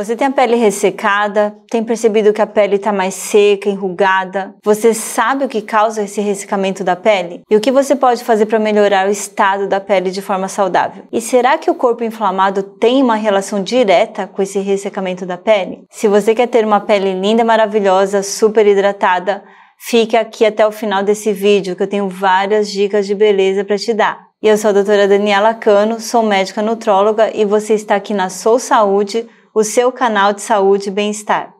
Você tem a pele ressecada, tem percebido que a pele está mais seca, enrugada? Você sabe o que causa esse ressecamento da pele? E o que você pode fazer para melhorar o estado da pele de forma saudável? E será que o corpo inflamado tem uma relação direta com esse ressecamento da pele? Se você quer ter uma pele linda, maravilhosa, super hidratada, fique aqui até o final desse vídeo que eu tenho várias dicas de beleza para te dar. Eu sou a doutora Daniela Cano, sou médica nutróloga e você está aqui na Sou Saúde o seu canal de saúde e bem-estar.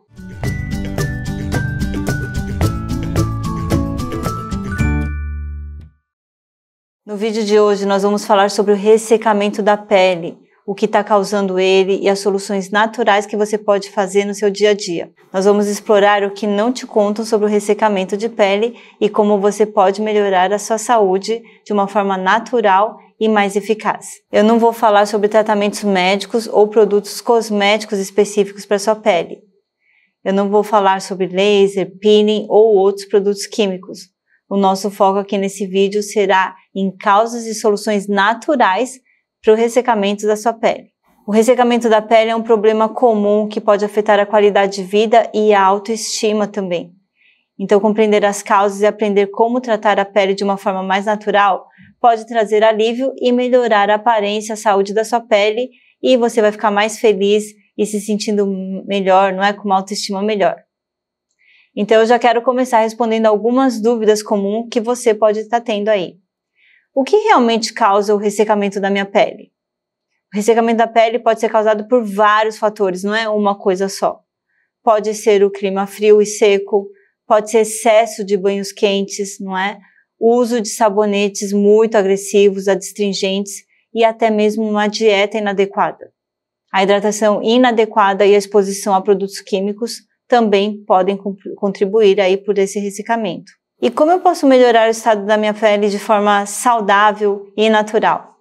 No vídeo de hoje, nós vamos falar sobre o ressecamento da pele, o que está causando ele e as soluções naturais que você pode fazer no seu dia a dia. Nós vamos explorar o que não te contam sobre o ressecamento de pele e como você pode melhorar a sua saúde de uma forma natural e mais eficaz. Eu não vou falar sobre tratamentos médicos ou produtos cosméticos específicos para sua pele. Eu não vou falar sobre laser, peeling ou outros produtos químicos. O nosso foco aqui nesse vídeo será em causas e soluções naturais para o ressecamento da sua pele. O ressecamento da pele é um problema comum que pode afetar a qualidade de vida e a autoestima também. Então, compreender as causas e aprender como tratar a pele de uma forma mais natural pode trazer alívio e melhorar a aparência, a saúde da sua pele e você vai ficar mais feliz e se sentindo melhor, não é? Com uma autoestima melhor. Então eu já quero começar respondendo algumas dúvidas comuns que você pode estar tendo aí. O que realmente causa o ressecamento da minha pele? O ressecamento da pele pode ser causado por vários fatores, não é uma coisa só. Pode ser o clima frio e seco, pode ser excesso de banhos quentes, não é? o uso de sabonetes muito agressivos, adstringentes e até mesmo uma dieta inadequada. A hidratação inadequada e a exposição a produtos químicos também podem contribuir aí por esse ressecamento. E como eu posso melhorar o estado da minha pele de forma saudável e natural?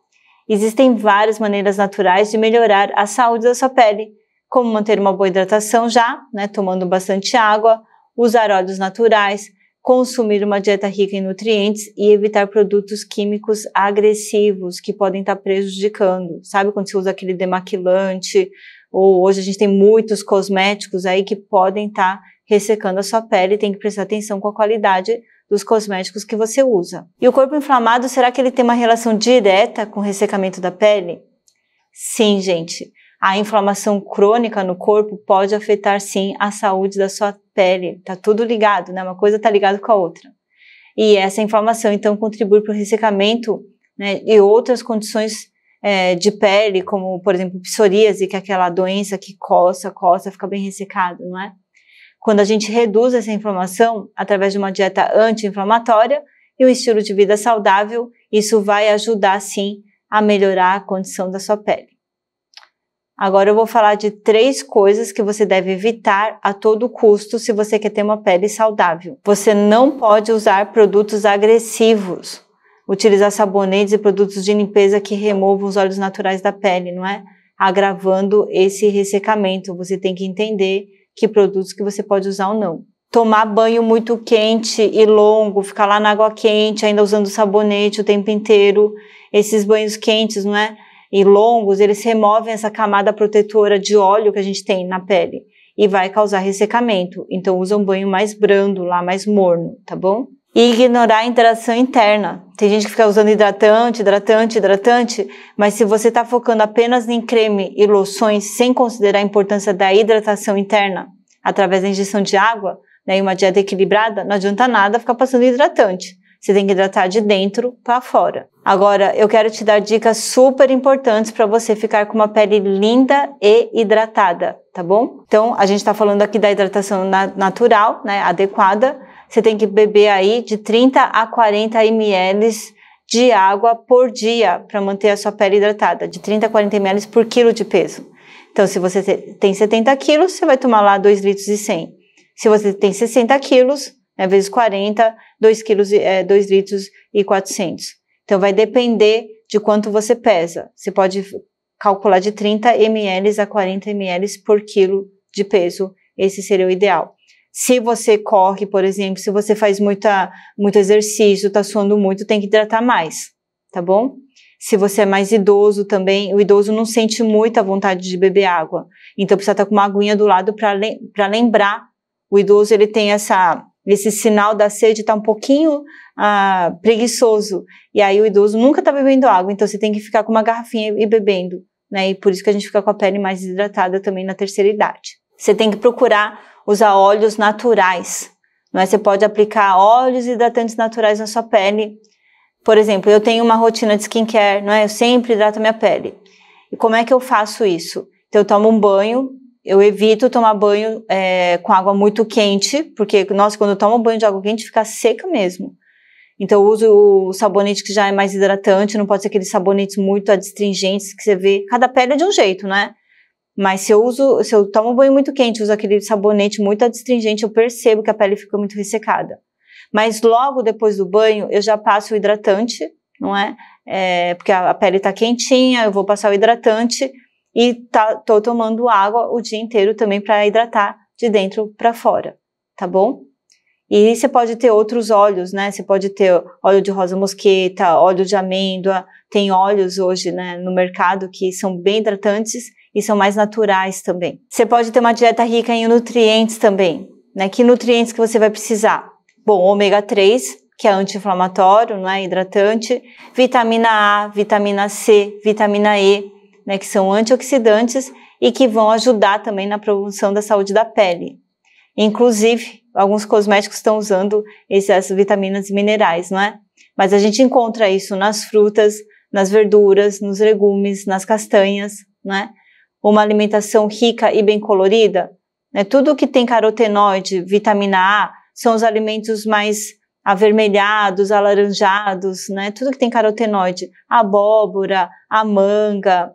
Existem várias maneiras naturais de melhorar a saúde da sua pele, como manter uma boa hidratação já, né, tomando bastante água, usar óleos naturais, consumir uma dieta rica em nutrientes e evitar produtos químicos agressivos que podem estar prejudicando. Sabe quando você usa aquele demaquilante ou hoje a gente tem muitos cosméticos aí que podem estar ressecando a sua pele, tem que prestar atenção com a qualidade dos cosméticos que você usa. E o corpo inflamado, será que ele tem uma relação direta com o ressecamento da pele? Sim, gente a inflamação crônica no corpo pode afetar sim a saúde da sua pele. Tá tudo ligado, né? Uma coisa tá ligada com a outra. E essa inflamação então contribui para o ressecamento né, e outras condições é, de pele, como por exemplo psoríase, que é aquela doença que coça, coça, fica bem ressecado, não é? Quando a gente reduz essa inflamação através de uma dieta anti-inflamatória e um estilo de vida saudável, isso vai ajudar sim a melhorar a condição da sua pele. Agora eu vou falar de três coisas que você deve evitar a todo custo se você quer ter uma pele saudável. Você não pode usar produtos agressivos, utilizar sabonetes e produtos de limpeza que removam os óleos naturais da pele, não é? Agravando esse ressecamento. Você tem que entender que produtos que você pode usar ou não. Tomar banho muito quente e longo, ficar lá na água quente, ainda usando sabonete o tempo inteiro, esses banhos quentes, não é? e longos, eles removem essa camada protetora de óleo que a gente tem na pele e vai causar ressecamento. Então usa um banho mais brando lá, mais morno, tá bom? E ignorar a interação interna. Tem gente que fica usando hidratante, hidratante, hidratante, mas se você está focando apenas em creme e loções sem considerar a importância da hidratação interna através da injeção de água, né, e uma dieta equilibrada, não adianta nada ficar passando hidratante. Você tem que hidratar de dentro para fora. Agora, eu quero te dar dicas super importantes para você ficar com uma pele linda e hidratada, tá bom? Então, a gente está falando aqui da hidratação na natural, né, adequada. Você tem que beber aí de 30 a 40 ml de água por dia para manter a sua pele hidratada, de 30 a 40 ml por quilo de peso. Então, se você tem 70 quilos, você vai tomar lá 2 litros e 100. Se você tem 60 quilos, né, vezes 40, 2 quilos, é, 2 litros e 400. Então vai depender de quanto você pesa. Você pode calcular de 30 ml a 40 ml por quilo de peso. Esse seria o ideal. Se você corre, por exemplo, se você faz muita, muito exercício, está suando muito, tem que hidratar mais, tá bom? Se você é mais idoso também, o idoso não sente muita vontade de beber água. Então precisa estar tá com uma aguinha do lado para lembrar. O idoso ele tem essa esse sinal da sede está um pouquinho ah, preguiçoso e aí o idoso nunca está bebendo água, então você tem que ficar com uma garrafinha e bebendo, né? E por isso que a gente fica com a pele mais hidratada também na terceira idade. Você tem que procurar usar óleos naturais, não é? Você pode aplicar óleos hidratantes naturais na sua pele. Por exemplo, eu tenho uma rotina de skincare, não é? Eu sempre hidrato minha pele. E como é que eu faço isso? Então, eu tomo um banho eu evito tomar banho é, com água muito quente, porque, nossa, quando eu tomo banho de água quente, fica seca mesmo. Então, eu uso o sabonete que já é mais hidratante, não pode ser aqueles sabonetes muito adstringentes que você vê. Cada pele é de um jeito, né? Mas se eu uso, se eu tomo banho muito quente, uso aquele sabonete muito adstringente, eu percebo que a pele fica muito ressecada. Mas logo depois do banho, eu já passo o hidratante, não é? é porque a, a pele está quentinha, eu vou passar o hidratante e tá, tô tomando água o dia inteiro também para hidratar de dentro para fora, tá bom? E você pode ter outros óleos, né? Você pode ter óleo de rosa mosqueta, óleo de amêndoa. Tem óleos hoje né, no mercado que são bem hidratantes e são mais naturais também. Você pode ter uma dieta rica em nutrientes também, né? Que nutrientes que você vai precisar? Bom, ômega 3, que é anti-inflamatório, não é hidratante, vitamina A, vitamina C, vitamina E, né, que são antioxidantes e que vão ajudar também na promoção da saúde da pele. Inclusive, alguns cosméticos estão usando essas vitaminas e minerais, não é? Mas a gente encontra isso nas frutas, nas verduras, nos legumes, nas castanhas, não é? Uma alimentação rica e bem colorida, né? Tudo que tem carotenoide, vitamina A, são os alimentos mais avermelhados, alaranjados, né? Tudo que tem carotenoide, abóbora, a manga,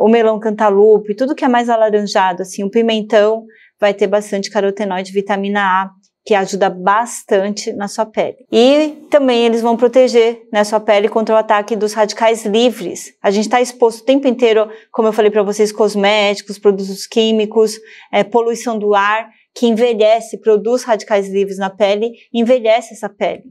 o melão cantalupe, tudo que é mais alaranjado, assim, o pimentão vai ter bastante carotenoide, vitamina A, que ajuda bastante na sua pele. E também eles vão proteger né, sua pele contra o ataque dos radicais livres. A gente está exposto o tempo inteiro, como eu falei para vocês, cosméticos, produtos químicos, é, poluição do ar, que envelhece, produz radicais livres na pele, envelhece essa pele.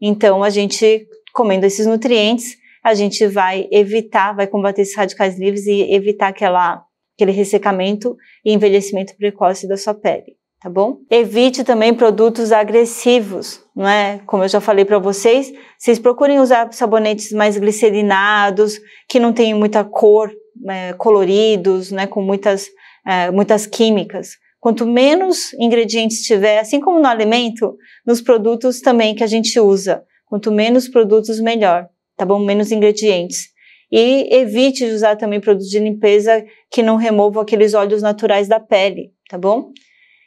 Então, a gente comendo esses nutrientes, a gente vai evitar, vai combater esses radicais livres e evitar aquela, aquele ressecamento e envelhecimento precoce da sua pele, tá bom? Evite também produtos agressivos, não é? Como eu já falei para vocês, vocês procurem usar sabonetes mais glicerinados, que não tem muita cor, é, coloridos, né, com muitas, é, muitas químicas. Quanto menos ingredientes tiver, assim como no alimento, nos produtos também que a gente usa. Quanto menos produtos, melhor tá bom? Menos ingredientes. E evite usar também produtos de limpeza que não removam aqueles óleos naturais da pele, tá bom?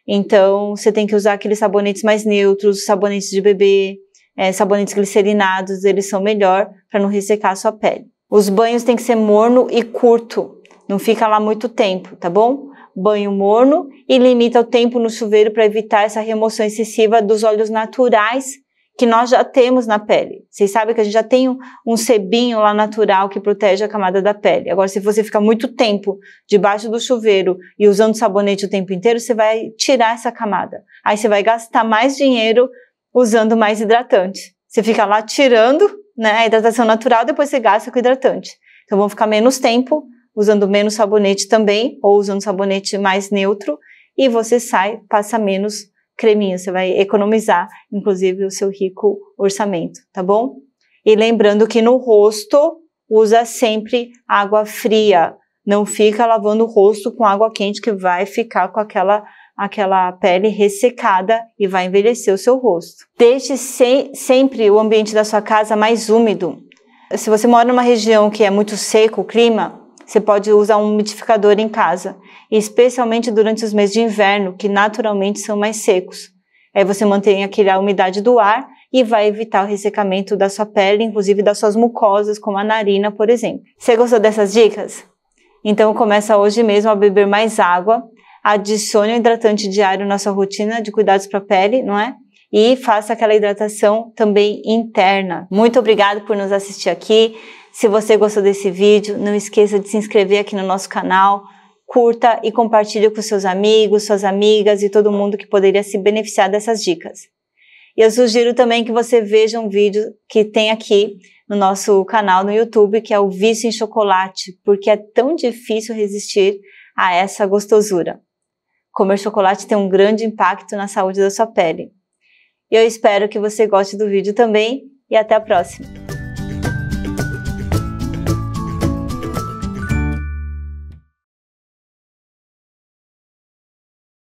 Então, você tem que usar aqueles sabonetes mais neutros, sabonetes de bebê, é, sabonetes glicerinados, eles são melhor para não ressecar a sua pele. Os banhos têm que ser morno e curto, não fica lá muito tempo, tá bom? Banho morno e limita o tempo no chuveiro para evitar essa remoção excessiva dos óleos naturais que nós já temos na pele. Vocês sabem que a gente já tem um, um sebinho lá natural que protege a camada da pele. Agora, se você ficar muito tempo debaixo do chuveiro e usando sabonete o tempo inteiro, você vai tirar essa camada. Aí você vai gastar mais dinheiro usando mais hidratante. Você fica lá tirando né, a hidratação natural, depois você gasta com hidratante. Então, vão ficar menos tempo usando menos sabonete também, ou usando sabonete mais neutro, e você sai, passa menos creminho, você vai economizar, inclusive, o seu rico orçamento, tá bom? E lembrando que no rosto, usa sempre água fria. Não fica lavando o rosto com água quente que vai ficar com aquela aquela pele ressecada e vai envelhecer o seu rosto. Deixe se sempre o ambiente da sua casa mais úmido. Se você mora numa região que é muito seco o clima, você pode usar um umidificador em casa, especialmente durante os meses de inverno, que naturalmente são mais secos. Aí você mantém aquela umidade do ar e vai evitar o ressecamento da sua pele, inclusive das suas mucosas, como a narina, por exemplo. Você gostou dessas dicas? Então começa hoje mesmo a beber mais água, adicione o um hidratante diário na sua rotina de cuidados para a pele, não é? E faça aquela hidratação também interna. Muito obrigado por nos assistir aqui. Se você gostou desse vídeo, não esqueça de se inscrever aqui no nosso canal, curta e compartilhe com seus amigos, suas amigas e todo mundo que poderia se beneficiar dessas dicas. E eu sugiro também que você veja um vídeo que tem aqui no nosso canal no YouTube, que é o Vício em Chocolate, porque é tão difícil resistir a essa gostosura. Comer chocolate tem um grande impacto na saúde da sua pele. Eu espero que você goste do vídeo também e até a próxima!